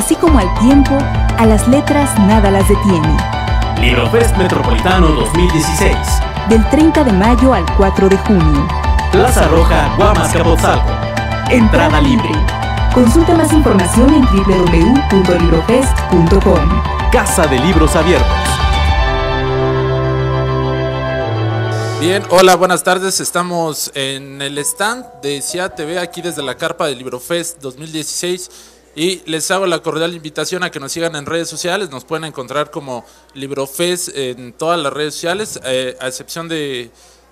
así como al tiempo, a las letras nada las detiene. Librofest Metropolitano 2016. Del 30 de mayo al 4 de junio. Plaza Roja, Guamas, Entrada libre. Consulta más información en www.librofest.com. Casa de Libros Abiertos. Bien, hola, buenas tardes. Estamos en el stand de CIA TV aquí desde la carpa del Librofest 2016. Y les hago la cordial invitación a que nos sigan en redes sociales. Nos pueden encontrar como LibroFes en todas las redes sociales, eh, a excepción de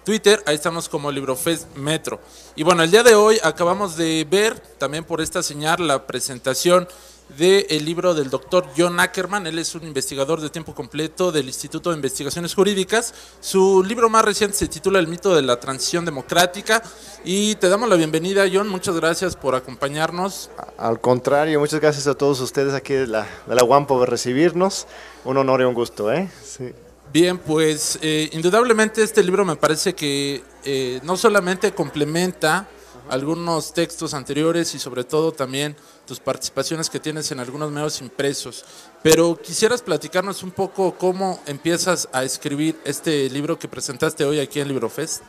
Twitter, ahí estamos como LibroFest Metro. Y bueno, el día de hoy acabamos de ver también por esta señal la presentación del libro del doctor John Ackerman. Él es un investigador de tiempo completo del Instituto de Investigaciones Jurídicas. Su libro más reciente se titula El mito de la transición democrática. Y te damos la bienvenida, John. Muchas gracias por acompañarnos. Al contrario, muchas gracias a todos ustedes aquí de la, de por recibirnos. Un honor y un gusto. ¿eh? Sí. Bien, pues eh, indudablemente este libro me parece que eh, no solamente complementa algunos textos anteriores y sobre todo también tus participaciones que tienes en algunos medios impresos, pero quisieras platicarnos un poco cómo empiezas a escribir este libro que presentaste hoy aquí en LibroFest.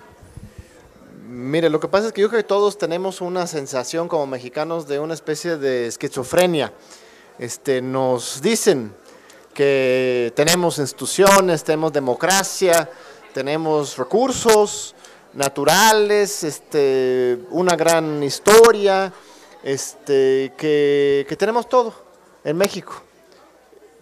Mire, lo que pasa es que yo creo que todos tenemos una sensación como mexicanos de una especie de esquizofrenia. Este, nos dicen, que tenemos instituciones, tenemos democracia, tenemos recursos naturales, este, una gran historia, este, que, que tenemos todo en México.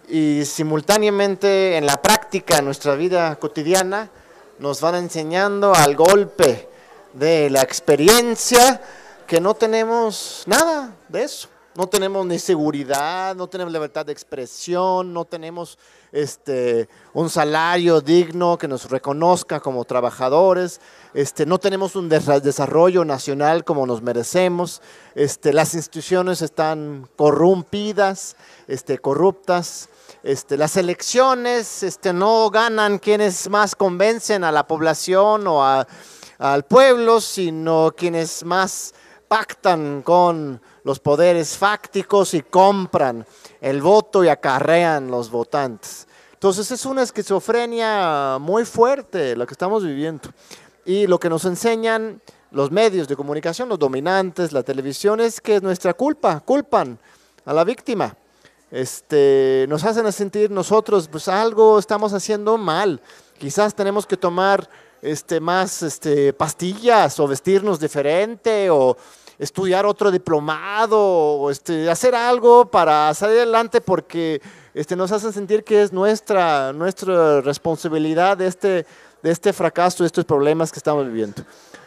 Y simultáneamente en la práctica, en nuestra vida cotidiana, nos van enseñando al golpe de la experiencia que no tenemos nada de eso. No tenemos ni seguridad, no tenemos libertad de expresión, no tenemos este, un salario digno que nos reconozca como trabajadores, este, no tenemos un desarrollo nacional como nos merecemos, este, las instituciones están corrompidas, este, corruptas, este, las elecciones este, no ganan quienes más convencen a la población o al pueblo, sino quienes más pactan con los poderes fácticos y compran el voto y acarrean los votantes. Entonces es una esquizofrenia muy fuerte la que estamos viviendo. Y lo que nos enseñan los medios de comunicación, los dominantes, la televisión, es que es nuestra culpa, culpan a la víctima. Este, nos hacen sentir nosotros, pues algo estamos haciendo mal. Quizás tenemos que tomar este, más este, pastillas o vestirnos diferente o estudiar otro diplomado o este, hacer algo para salir adelante porque este, nos hacen sentir que es nuestra, nuestra responsabilidad de este, de este fracaso, de estos problemas que estamos viviendo.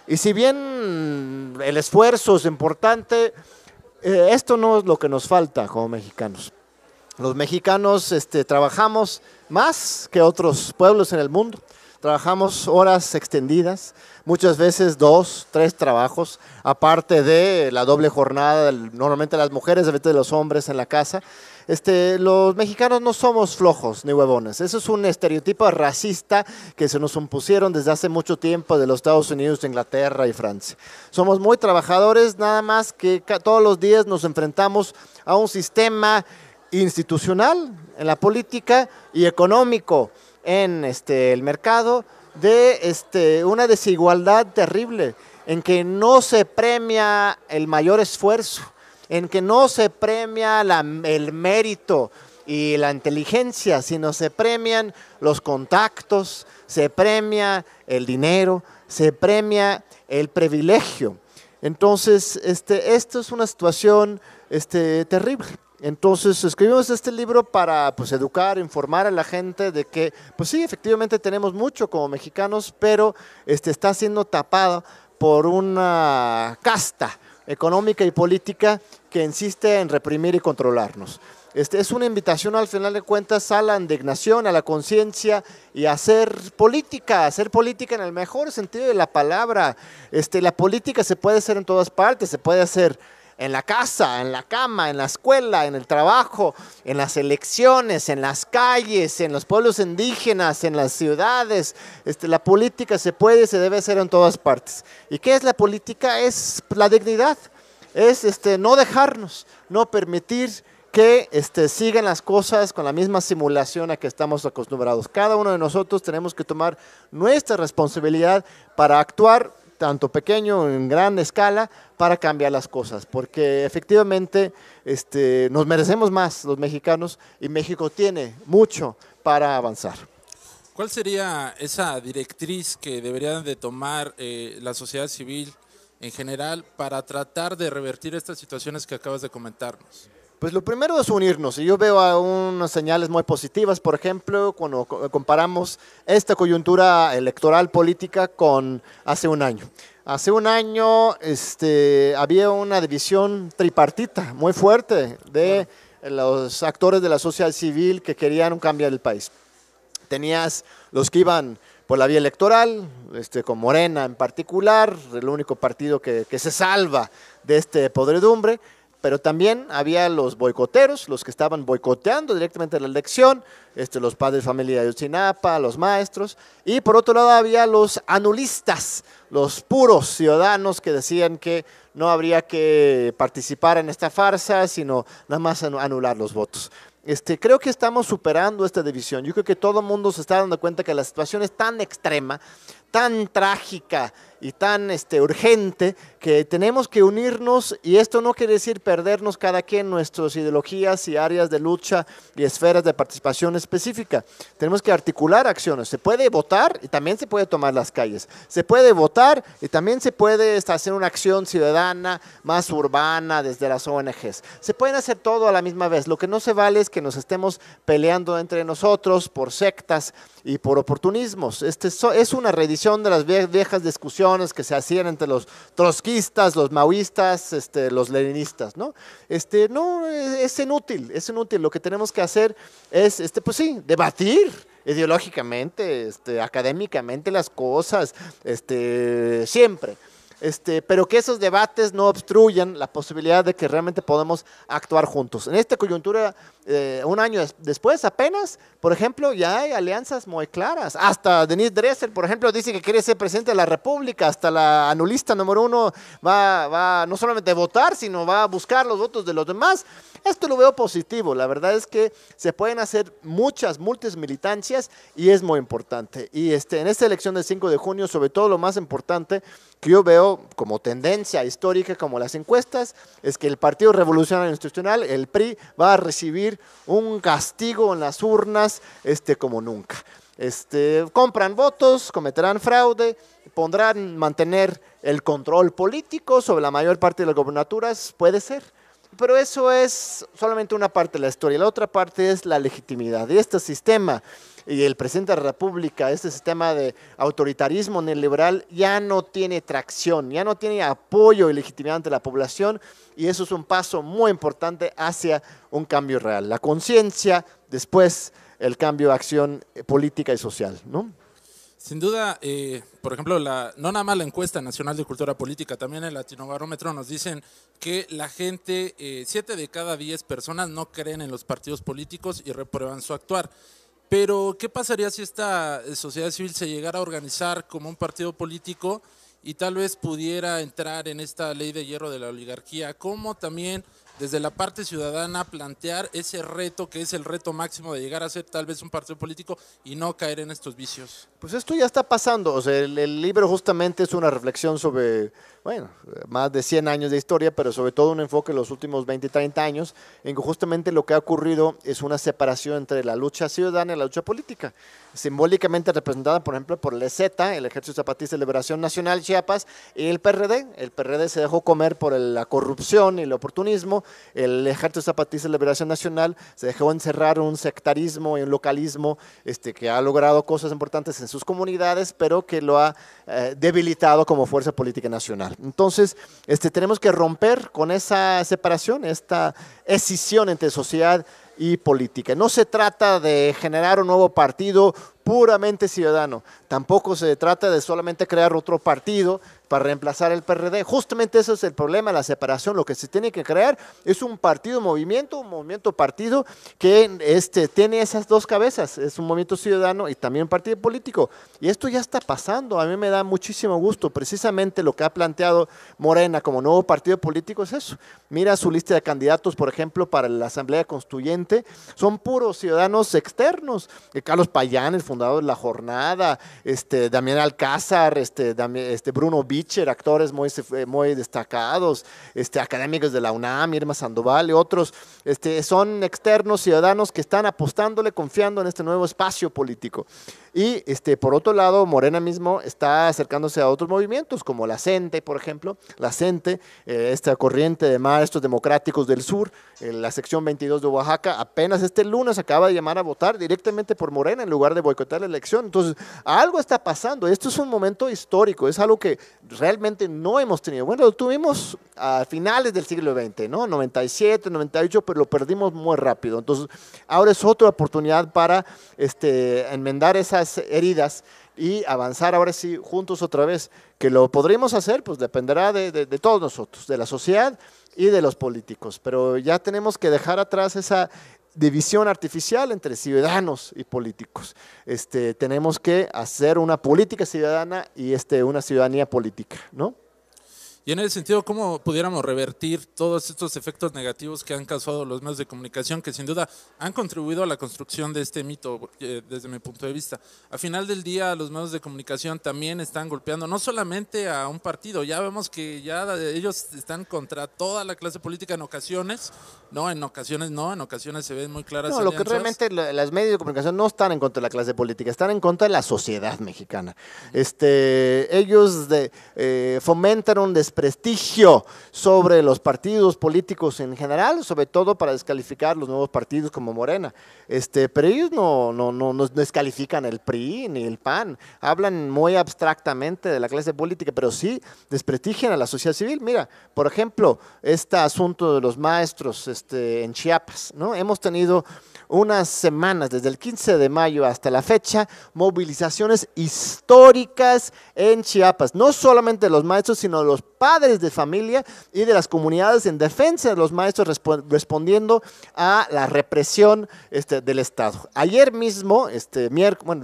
Y si bien el esfuerzo es importante, eh, esto no es lo que nos falta como mexicanos. Los mexicanos este, trabajamos más que otros pueblos en el mundo. Trabajamos horas extendidas, muchas veces dos, tres trabajos, aparte de la doble jornada, normalmente las mujeres, a veces los hombres en la casa. Este, los mexicanos no somos flojos ni huevones. Eso es un estereotipo racista que se nos impusieron desde hace mucho tiempo de los Estados Unidos, Inglaterra y Francia. Somos muy trabajadores, nada más que todos los días nos enfrentamos a un sistema institucional en la política y económico en este, el mercado de este, una desigualdad terrible, en que no se premia el mayor esfuerzo, en que no se premia el mérito y la inteligencia, sino se premian los contactos, se premia el dinero, se premia el privilegio. Entonces, este, esto es una situación este, terrible. Entonces escribimos este libro para pues, educar, informar a la gente de que, pues sí, efectivamente tenemos mucho como mexicanos, pero este, está siendo tapado por una casta económica y política que insiste en reprimir y controlarnos. Este, es una invitación al final de cuentas a la indignación, a la conciencia y a hacer política, a hacer política en el mejor sentido de la palabra. Este, la política se puede hacer en todas partes, se puede hacer en la casa, en la cama, en la escuela, en el trabajo, en las elecciones, en las calles, en los pueblos indígenas, en las ciudades. Este, la política se puede y se debe hacer en todas partes. ¿Y qué es la política? Es la dignidad, es este, no dejarnos, no permitir que este, sigan las cosas con la misma simulación a que estamos acostumbrados. Cada uno de nosotros tenemos que tomar nuestra responsabilidad para actuar tanto pequeño, en gran escala, para cambiar las cosas, porque efectivamente este, nos merecemos más los mexicanos y México tiene mucho para avanzar. ¿Cuál sería esa directriz que deberían de tomar eh, la sociedad civil en general para tratar de revertir estas situaciones que acabas de comentarnos? Pues lo primero es unirnos. Y yo veo unas señales muy positivas, por ejemplo, cuando comparamos esta coyuntura electoral política con hace un año. Hace un año este, había una división tripartita muy fuerte de los actores de la sociedad civil que querían un cambio del país. Tenías los que iban por la vía electoral, este, con Morena en particular, el único partido que, que se salva de este podredumbre pero también había los boicoteros, los que estaban boicoteando directamente la elección, este, los padres de familia de chinapa los maestros, y por otro lado había los anulistas, los puros ciudadanos que decían que no habría que participar en esta farsa, sino nada más anular los votos. Este, creo que estamos superando esta división. Yo creo que todo el mundo se está dando cuenta que la situación es tan extrema, tan trágica, y tan este, urgente que tenemos que unirnos y esto no quiere decir perdernos cada quien nuestras ideologías y áreas de lucha y esferas de participación específica. Tenemos que articular acciones. Se puede votar y también se puede tomar las calles. Se puede votar y también se puede este, hacer una acción ciudadana más urbana desde las ONGs. Se pueden hacer todo a la misma vez. Lo que no se vale es que nos estemos peleando entre nosotros por sectas y por oportunismos. Este es una reedición de las viejas discusiones que se hacían entre los trotskistas, los maoístas, este, los leninistas, ¿no? Este, no, es, inútil, es inútil. Lo que tenemos que hacer es, este, pues sí, debatir ideológicamente, este, académicamente las cosas, este, siempre. Este, pero que esos debates no obstruyan la posibilidad de que realmente podamos actuar juntos. En esta coyuntura, eh, un año después apenas, por ejemplo, ya hay alianzas muy claras. Hasta Denis Dresser, por ejemplo, dice que quiere ser presidente de la República. Hasta la anulista número uno va, va no solamente a votar, sino va a buscar los votos de los demás. Esto lo veo positivo. La verdad es que se pueden hacer muchas multis militancias y es muy importante. Y este, en esta elección del 5 de junio, sobre todo lo más importante que yo veo como tendencia histórica, como las encuestas, es que el Partido Revolucionario Institucional, el PRI, va a recibir un castigo en las urnas este, como nunca. Este, compran votos, cometerán fraude, pondrán mantener el control político sobre la mayor parte de las gobernaturas, puede ser. Pero eso es solamente una parte de la historia. La otra parte es la legitimidad. de este sistema y el presidente de la República, este sistema de autoritarismo neoliberal ya no tiene tracción, ya no tiene apoyo y legitimidad ante la población y eso es un paso muy importante hacia un cambio real. La conciencia, después el cambio de acción eh, política y social, ¿no? Sin duda, eh, por ejemplo, la, no nada más la encuesta nacional de cultura política, también el latinobarómetro nos dicen que la gente, 7 eh, de cada 10 personas no creen en los partidos políticos y reprueban su actuar. Pero, ¿qué pasaría si esta eh, sociedad civil se llegara a organizar como un partido político y tal vez pudiera entrar en esta ley de hierro de la oligarquía? Como también desde la parte ciudadana plantear ese reto que es el reto máximo de llegar a ser tal vez un partido político y no caer en estos vicios? Pues esto ya está pasando, o sea, el, libro justamente es una reflexión sobre, bueno, más de 100 años de historia, pero sobre todo un enfoque en los últimos 20, 30 años, en que justamente lo que ha ocurrido es una separación entre la lucha ciudadana y la lucha política, simbólicamente representada, por ejemplo, por el EZ, el Ejército Zapatista de Liberación Nacional Chiapas, y el PRD. El PRD se dejó comer por la corrupción y el oportunismo, el Ejército Zapatista de Liberación Nacional se dejó encerrar un sectarismo y un localismo este, que ha logrado cosas importantes en sus comunidades, pero que lo ha eh, debilitado como fuerza política nacional. Entonces, este, tenemos que romper con esa separación, esta escisión entre sociedad y política. No se trata de generar un nuevo partido puramente ciudadano. Tampoco se trata de solamente crear otro partido para reemplazar el PRD. Justamente eso es el problema, la separación. Lo que se tiene que crear es un partido movimiento, un movimiento partido que este, tiene esas dos cabezas. Es un movimiento ciudadano y también un partido político. Y esto ya está pasando. A mí me da muchísimo gusto. Precisamente lo que ha planteado Morena como nuevo partido político es eso. Mira su lista de candidatos, por ejemplo, para la Asamblea Constituyente. Son puros ciudadanos externos. Eh, Carlos Payán, el Fundado de La Jornada, este, Damián Alcázar, este, este, Bruno Bicher, actores muy, eh, muy destacados, este, académicos de la UNAM, Irma Sandoval y otros, este, son externos ciudadanos que están apostándole, confiando en este nuevo espacio político. Y este, por otro lado, Morena mismo está acercándose a otros movimientos, como la CENTE, por ejemplo, la CENTE, eh, esta corriente de maestros democráticos del sur, la sección 22 de Oaxaca, apenas este lunes acaba de llamar a votar directamente por Morena en lugar de boicotar la elección. Entonces, algo está pasando. Esto es un momento histórico, es algo que realmente no hemos tenido. Bueno, lo tuvimos a finales del siglo XX, ¿no? 97, 98, pero lo perdimos muy rápido. Entonces, ahora es otra oportunidad para este, enmendar esas heridas y avanzar ahora sí juntos otra vez. Que lo podremos hacer, pues dependerá de todos nosotros, de la sociedad y de los políticos. Pero ya tenemos que dejar atrás esa división artificial entre ciudadanos y políticos. Este, tenemos que hacer una política ciudadana y este, una ciudadanía política, ¿no? Y en ese sentido, ¿cómo pudiéramos revertir todos estos efectos negativos que han causado los medios de comunicación, que sin duda han contribuido a la construcción de este mito eh, desde mi punto de vista? A final del día, los medios de comunicación también están golpeando no solamente a un partido, ya vemos que ya ellos están contra toda la clase política en ocasiones, no, en ocasiones no, en ocasiones se ven muy claras. No, lo que realmente las medios de comunicación no están en contra de la clase política, están en contra de la sociedad mexicana. Este, ellos eh, fomentan un prestigio sobre los partidos políticos en general, sobre todo para descalificar los nuevos partidos como Morena. Este, pero ellos no, no, no, descalifican el PRI ni el PAN, hablan muy abstractamente de la clase política, pero sí desprestigian a la sociedad civil. Mira, por ejemplo, este asunto de los maestros este, en Chiapas, ¿no? Hemos tenido unas semanas, desde el 15 de mayo hasta la fecha, movilizaciones históricas en Chiapas, no solamente los maestros, sino los padres de familia y de las comunidades en defensa de los maestros respondiendo a la represión este, del Estado. Ayer mismo, este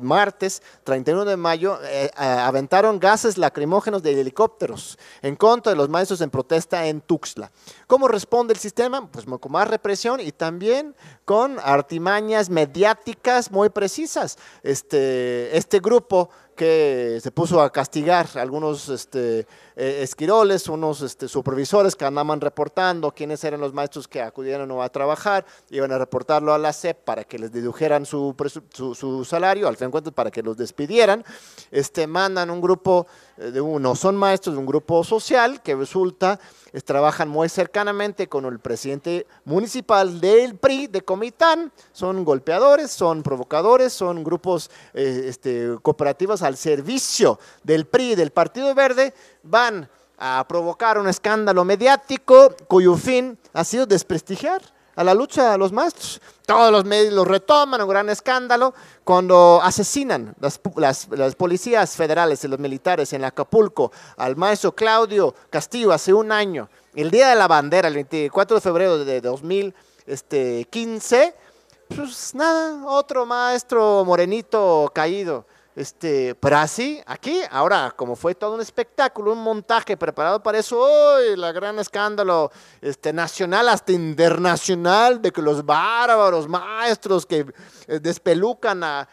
martes 31 de mayo, eh, aventaron gases lacrimógenos de helicópteros en contra de los maestros en protesta en Tuxtla. ¿Cómo responde el sistema? Pues con más represión y también con artimañas mediáticas muy precisas. Este, este grupo que se puso a castigar algunos este, eh, esquiroles, unos este, supervisores que andaban reportando quiénes eran los maestros que acudieron a trabajar, iban a reportarlo a la SEP para que les dedujeran su, salario, al fin cuentas para que los despidieran, este, mandan un grupo eh, de uno, son maestros de un grupo social que resulta, eh, trabajan muy cercanamente con el presidente municipal del PRI de Comitán, son golpeadores, son provocadores, son grupos este, cooperativas al servicio del PRI del Partido Verde van a provocar un escándalo mediático cuyo fin ha sido desprestigiar a la lucha de los maestros. Todos los medios lo retoman, un gran escándalo, cuando asesinan las, las, policías federales y los militares en Acapulco al maestro Claudio Castillo hace un año, el Día de la Bandera, el 24 de febrero de 2015, este, pues nada, otro maestro morenito caído este, pero así, aquí, ahora, como fue todo un espectáculo, un montaje preparado para eso, hoy la gran escándalo este, nacional hasta internacional de que los bárbaros maestros que eh, despelucan a,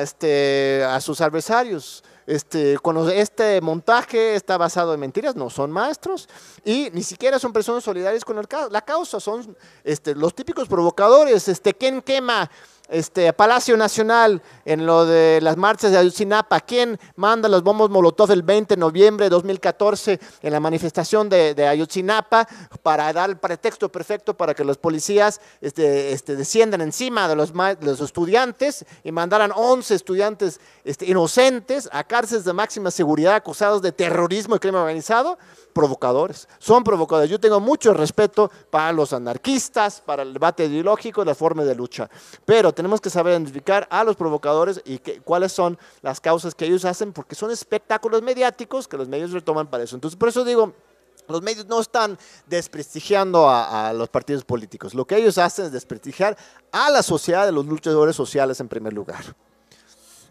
este, a sus adversarios. Este, este montaje está basado en mentiras, no son maestros y ni siquiera son personas solidarias con el, la causa, son este, los típicos provocadores, este, ¿quién quema? este, Palacio Nacional en lo de las marchas de Ayotzinapa. ¿Quién manda los bombos Molotov el 20 de noviembre de 2014 en la manifestación de, de Ayotzinapa para dar el pretexto perfecto para que los policías este, este, desciendan encima de los, los, estudiantes y mandaran 11 estudiantes este, inocentes a cárceles de máxima seguridad acusados de terrorismo y crimen organizado? provocadores, son provocadores. Yo tengo mucho respeto para los anarquistas, para el debate ideológico la forma de lucha, pero tenemos que saber identificar a los provocadores y que, cuáles son las causas que ellos hacen, porque son espectáculos mediáticos que los medios retoman para eso. Entonces, por eso digo, los medios no están desprestigiando a, a, los partidos políticos. Lo que ellos hacen es desprestigiar a la sociedad de los luchadores sociales en primer lugar.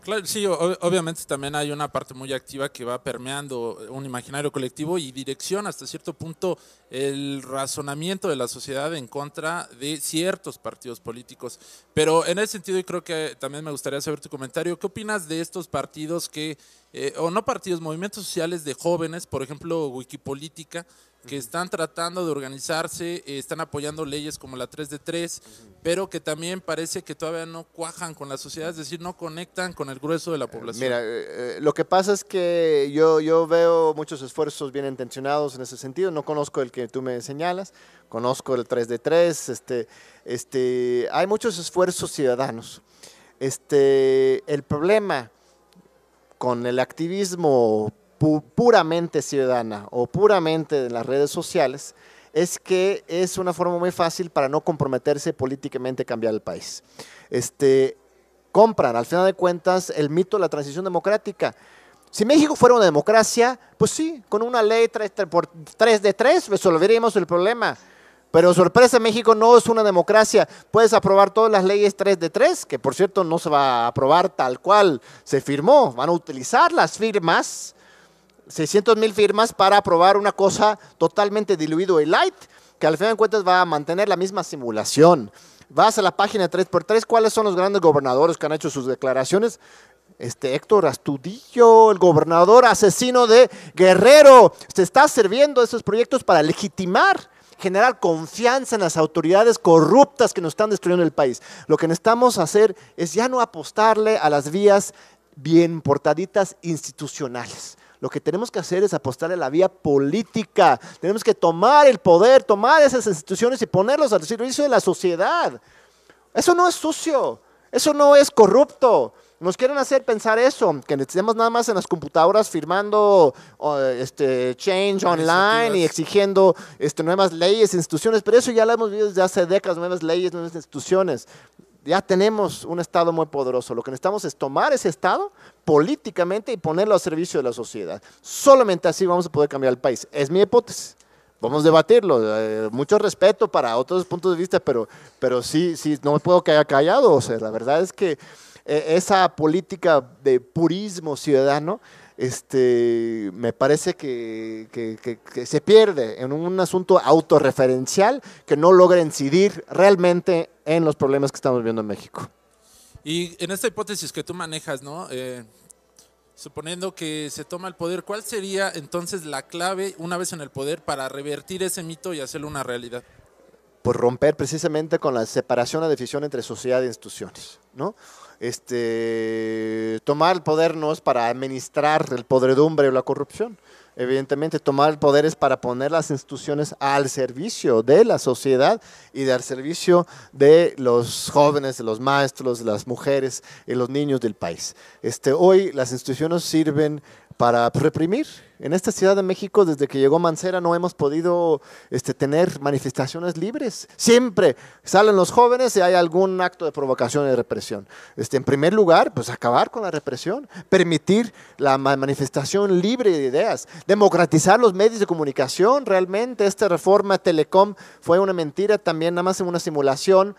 Claro, sí, obviamente también hay una parte muy activa que va permeando un imaginario colectivo y dirección hasta cierto punto el razonamiento de la sociedad en contra de ciertos partidos políticos. Pero en ese sentido, y creo que también me gustaría saber tu comentario, ¿qué opinas de estos partidos que, eh, o no partidos, movimientos sociales de jóvenes, por ejemplo, Wikipolítica? que están tratando de organizarse, eh, están apoyando leyes como la 3 de 3, pero que también parece que todavía no cuajan con la sociedad, es decir, no conectan con el grueso de la eh, población. Mira, eh, lo que pasa es que yo, yo veo muchos esfuerzos bien intencionados en ese sentido, no conozco el que tú me señalas, conozco el 3 de 3, este, este, hay muchos esfuerzos ciudadanos. Este, el problema con el activismo puramente ciudadana o puramente de las redes sociales, es que es una forma muy fácil para no comprometerse políticamente a cambiar el país. Este, compran, al final de cuentas, el mito de la transición democrática. Si México fuera una democracia, pues sí, con una ley 3, 3, 3 de 3 resolveríamos el problema. Pero sorpresa, México no es una democracia. Puedes aprobar todas las leyes 3 de 3, que por cierto no se va a aprobar tal cual se firmó. Van a utilizar las firmas 600 mil firmas para aprobar una cosa totalmente diluido y light, que al final de cuentas va a mantener la misma simulación. Vas a la página 3x3, ¿cuáles son los grandes gobernadores que han hecho sus declaraciones? Este Héctor Astudillo, el gobernador asesino de Guerrero, se está sirviendo de estos proyectos para legitimar generar confianza en las autoridades corruptas que nos están destruyendo el país. Lo que necesitamos hacer es ya no apostarle a las vías bien portaditas institucionales. Lo que tenemos que hacer es apostar a la vía política. Tenemos que tomar el poder, tomar esas instituciones y ponerlos al servicio de la sociedad. Eso no es sucio, eso no es corrupto. Nos quieren hacer pensar eso, que necesitamos nada más en las computadoras firmando este, change online y exigiendo este, nuevas leyes, e instituciones, pero eso ya lo hemos visto desde hace décadas, nuevas leyes, nuevas instituciones ya tenemos un Estado muy poderoso. Lo que necesitamos es tomar ese Estado políticamente y ponerlo al servicio de la sociedad. Solamente así vamos a poder cambiar el país. Es mi hipótesis. Vamos a debatirlo. Eh, mucho respeto para otros puntos de vista, pero, pero sí, sí, no me puedo quedar callado. O sea, la verdad es que eh, esa política de purismo ciudadano este, me parece que, se pierde en un asunto autorreferencial que no logra incidir realmente en los problemas que estamos viendo en México. Y en esta hipótesis que tú manejas, ¿no? Eh, suponiendo que se toma el poder, ¿cuál sería entonces la clave una vez en el poder para revertir ese mito y hacerlo una realidad? Pues romper precisamente con la separación o decisión entre sociedad e instituciones, ¿no? este, tomar el poder no es para administrar el podredumbre o la corrupción. Evidentemente, tomar el poder es para poner las instituciones al servicio de la sociedad y al servicio de los jóvenes, de los maestros, de las mujeres y los niños del país. Este, hoy las instituciones sirven para reprimir. En esta Ciudad de México, desde que llegó Mancera, no hemos podido este, tener manifestaciones libres. Siempre salen los jóvenes y hay algún acto de provocación y de represión. Este, en primer lugar, pues acabar con la represión, permitir la manifestación libre de ideas, democratizar los medios de comunicación. Realmente esta reforma telecom fue una mentira, también nada más en una simulación,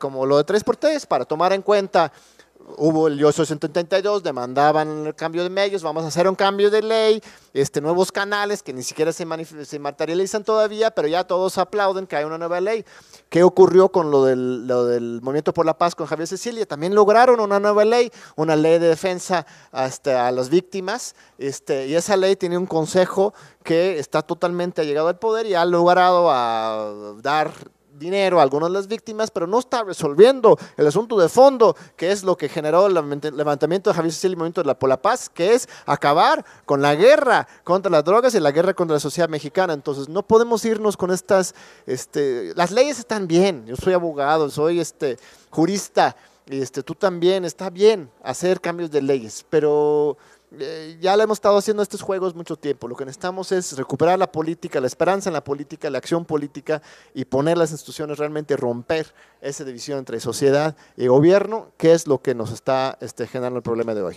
como lo de 3x3, para tomar en cuenta hubo el 882 demandaban el cambio de medios, vamos a hacer un cambio de ley, este, nuevos canales que ni siquiera se, materializan todavía, pero ya todos aplauden que hay una nueva ley. ¿Qué ocurrió con lo del, Movimiento por la Paz con Javier Cecilia? También lograron una nueva ley, una ley de defensa hasta este, a las víctimas, este, y esa ley tiene un consejo que está totalmente allegado al poder y ha logrado a ah, dar dinero a algunas de las víctimas, pero no está resolviendo el asunto de fondo, que es lo que generó el levantamiento de Javier Cecilia y el movimiento de la, por paz, que es acabar con la guerra contra las drogas y la guerra contra la sociedad mexicana. Entonces, no podemos irnos con estas, este, las leyes están bien, yo soy abogado, soy este, jurista, este, tú también, está bien hacer cambios de leyes, pero eh, ya le hemos estado haciendo estos juegos mucho tiempo. Lo que necesitamos es recuperar la política, la esperanza en la política, la acción política y poner las instituciones realmente romper esa división entre sociedad y gobierno, que es lo que nos está este, generando el problema de hoy.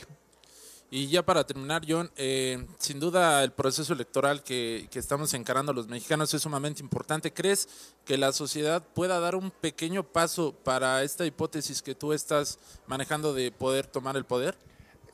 Y ya para terminar, John, eh, sin duda el proceso electoral que, que, estamos encarando los mexicanos es sumamente importante. ¿Crees que la sociedad pueda dar un pequeño paso para esta hipótesis que tú estás manejando de poder tomar el poder?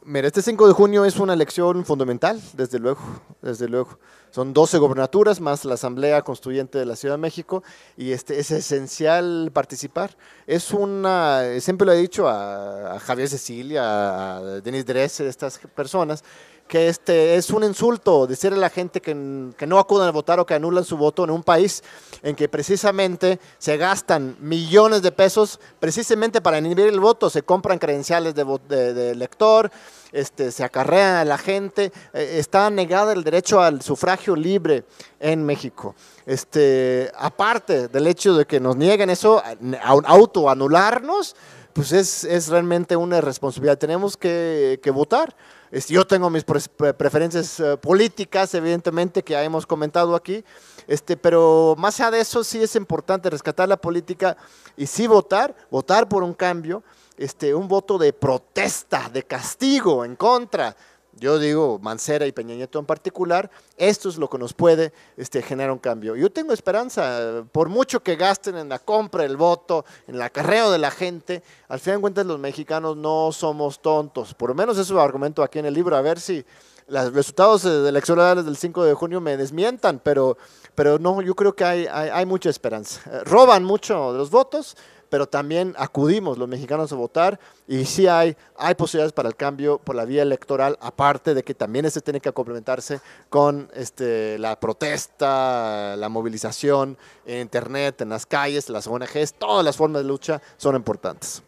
Mira, este 5 de junio es una elección fundamental, desde luego, desde luego. Son 12 gobernaturas más la Asamblea Constituyente de la Ciudad de México y este es esencial participar. Es una, siempre lo he dicho a, Javier Cecilia, a Denis Dresser, estas personas, que este, es un insulto decirle a la gente que, no acudan a votar o que anulan su voto en un país en que precisamente se gastan millones de pesos precisamente para inhibir el voto, se compran credenciales de, de, elector, este, se acarrea a la gente, eh, está negado el derecho al sufragio libre en México. Este, aparte del hecho de que nos nieguen eso, autoanularnos, pues es, realmente una responsabilidad. Tenemos que, que votar. Este, yo tengo mis preferencias eh, políticas, evidentemente, que ya hemos comentado aquí, este, pero más allá de eso sí es importante rescatar la política y sí votar, votar por un cambio, este, un voto de protesta, de castigo en contra yo digo Mancera y Peña Nieto en particular, esto es lo que nos puede este, generar un cambio. Yo tengo esperanza, por mucho que gasten en la compra, el voto, en el acarreo de la gente, al fin de cuentas los mexicanos no somos tontos, por lo menos eso argumento aquí en el libro, a ver si los resultados electorales del 5 de junio me desmientan, pero, pero no, yo creo que hay, hay, hay mucha esperanza. Eh, roban mucho de los votos, pero también acudimos los mexicanos a votar y sí hay, hay posibilidades para el cambio por la vía electoral, aparte de que también este tiene que complementarse con este, la protesta, la movilización en Internet, en las calles, las ONGs, todas las formas de lucha son importantes.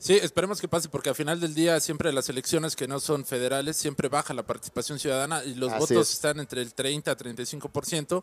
Sí, esperemos que pase, porque al final del día siempre las elecciones que no son federales, siempre baja la participación ciudadana y los votos están entre el 30 a 35%.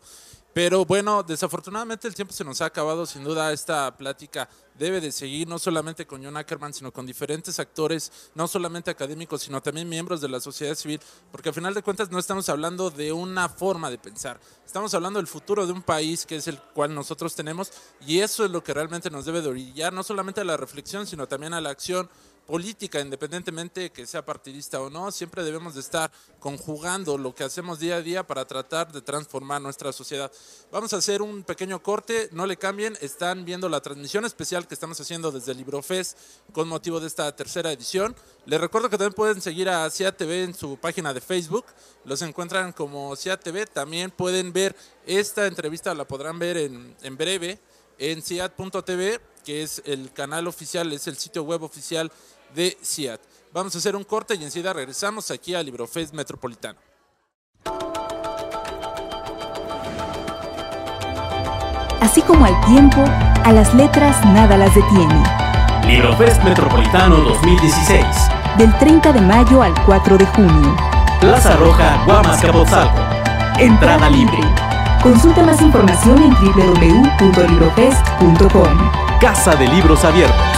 Pero bueno, desafortunadamente el tiempo se nos ha acabado, sin duda esta plática debe de seguir, no solamente con John Ackerman, sino con diferentes actores, no solamente académicos, sino también miembros de la sociedad civil, porque al final de cuentas no estamos hablando de una forma de pensar, estamos hablando del futuro de un país que es el cual nosotros tenemos y eso es lo que realmente nos debe de orillar, no solamente a la reflexión, sino también a la acción política, independientemente que sea partidista o no, siempre debemos de estar conjugando lo que hacemos día a día para tratar de transformar nuestra sociedad. Vamos a hacer un pequeño corte, no le cambien, están viendo la transmisión especial que estamos haciendo desde LibroFest con motivo de esta tercera edición. Les recuerdo que también pueden seguir a CIA TV en su página de Facebook, los encuentran como CIA TV, también pueden ver esta entrevista, la podrán ver en, en breve en ciat.tv que es el canal oficial, es el sitio web oficial de CIAT. Vamos a hacer un corte y enseguida regresamos aquí a Librofest Metropolitano. Así como al tiempo, a las letras nada las detiene. Librofest Metropolitano 2016. Del 30 de mayo al 4 de junio. Plaza Roja, Guamas, Entrada libre. Consulta más información en www.librofest.com. Casa de Libros Abiertos.